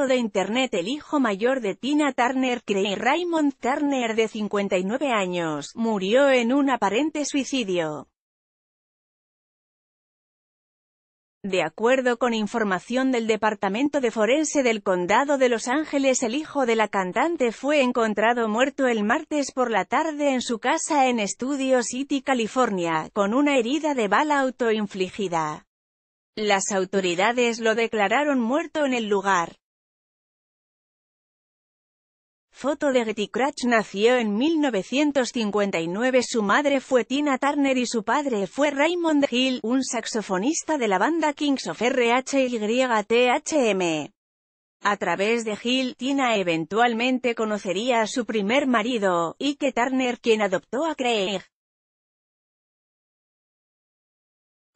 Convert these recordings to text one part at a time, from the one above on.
de Internet el hijo mayor de Tina Turner Craig Raymond Turner de 59 años, murió en un aparente suicidio. De acuerdo con información del Departamento de Forense del Condado de Los Ángeles el hijo de la cantante fue encontrado muerto el martes por la tarde en su casa en Studio City, California, con una herida de bala autoinfligida. Las autoridades lo declararon muerto en el lugar. Foto de Getty Crutch nació en 1959 su madre fue Tina Turner y su padre fue Raymond Hill, un saxofonista de la banda Kings of THM. A través de Hill, Tina eventualmente conocería a su primer marido, Ike Turner, quien adoptó a Craig.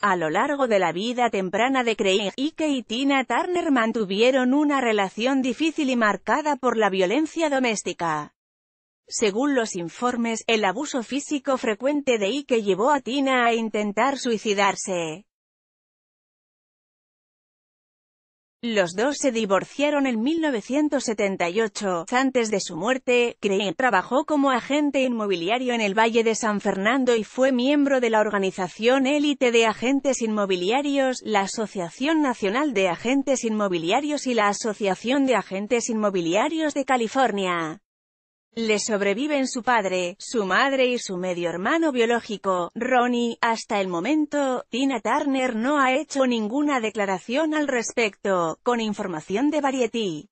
A lo largo de la vida temprana de Craig, Ike y Tina Turner mantuvieron una relación difícil y marcada por la violencia doméstica. Según los informes, el abuso físico frecuente de Ike llevó a Tina a intentar suicidarse. Los dos se divorciaron en 1978. Antes de su muerte, Cree trabajó como agente inmobiliario en el Valle de San Fernando y fue miembro de la organización élite de agentes inmobiliarios, la Asociación Nacional de Agentes Inmobiliarios y la Asociación de Agentes Inmobiliarios de California. Le sobreviven su padre, su madre y su medio hermano biológico, Ronnie. Hasta el momento, Tina Turner no ha hecho ninguna declaración al respecto, con información de Variety.